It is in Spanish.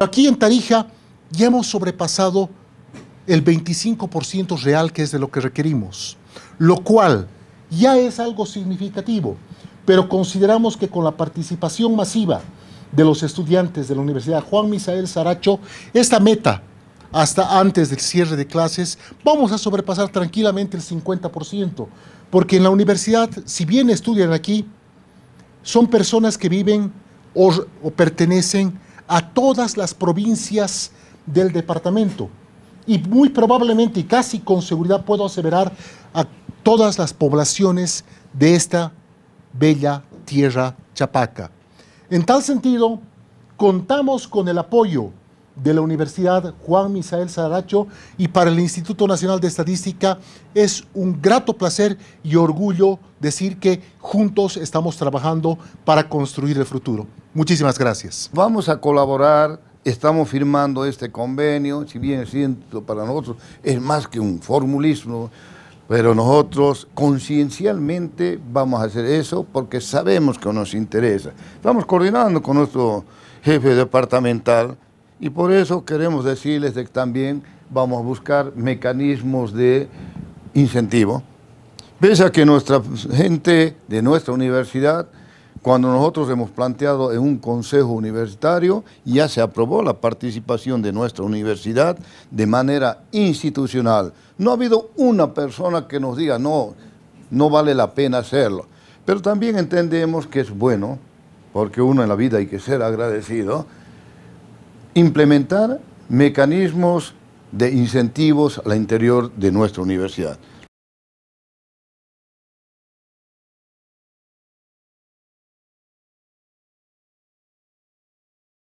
Aquí en Tarija ya hemos sobrepasado el 25% real que es de lo que requerimos, lo cual ya es algo significativo, pero consideramos que con la participación masiva de los estudiantes de la Universidad Juan Misael Saracho, esta meta hasta antes del cierre de clases, vamos a sobrepasar tranquilamente el 50%, porque en la universidad, si bien estudian aquí, son personas que viven o, pertenecen a todas las provincias del departamento y muy probablemente y casi con seguridad puedo aseverar a todas las poblaciones de esta bella tierra chapaca. En tal sentido, contamos con el apoyo de la Universidad Juan Misael Saracho y para el Instituto Nacional de Estadística es un grato placer y orgullo decir que juntos estamos trabajando para construir el futuro. Muchísimas gracias. Vamos a colaborar, estamos firmando este convenio, si bien siento para nosotros es más que un formulismo, pero nosotros conciencialmente vamos a hacer eso porque sabemos que nos interesa. Estamos coordinando con nuestro jefe departamental y por eso queremos decirles que también vamos a buscar mecanismos de incentivo. Pese a que nuestra gente de nuestra universidad, cuando nosotros hemos planteado en un consejo universitario, ya se aprobó la participación de nuestra universidad de manera institucional. No ha habido una persona que nos diga, no, no vale la pena hacerlo. Pero también entendemos que es bueno, porque uno en la vida hay que ser agradecido, implementar mecanismos de incentivos al interior de nuestra universidad.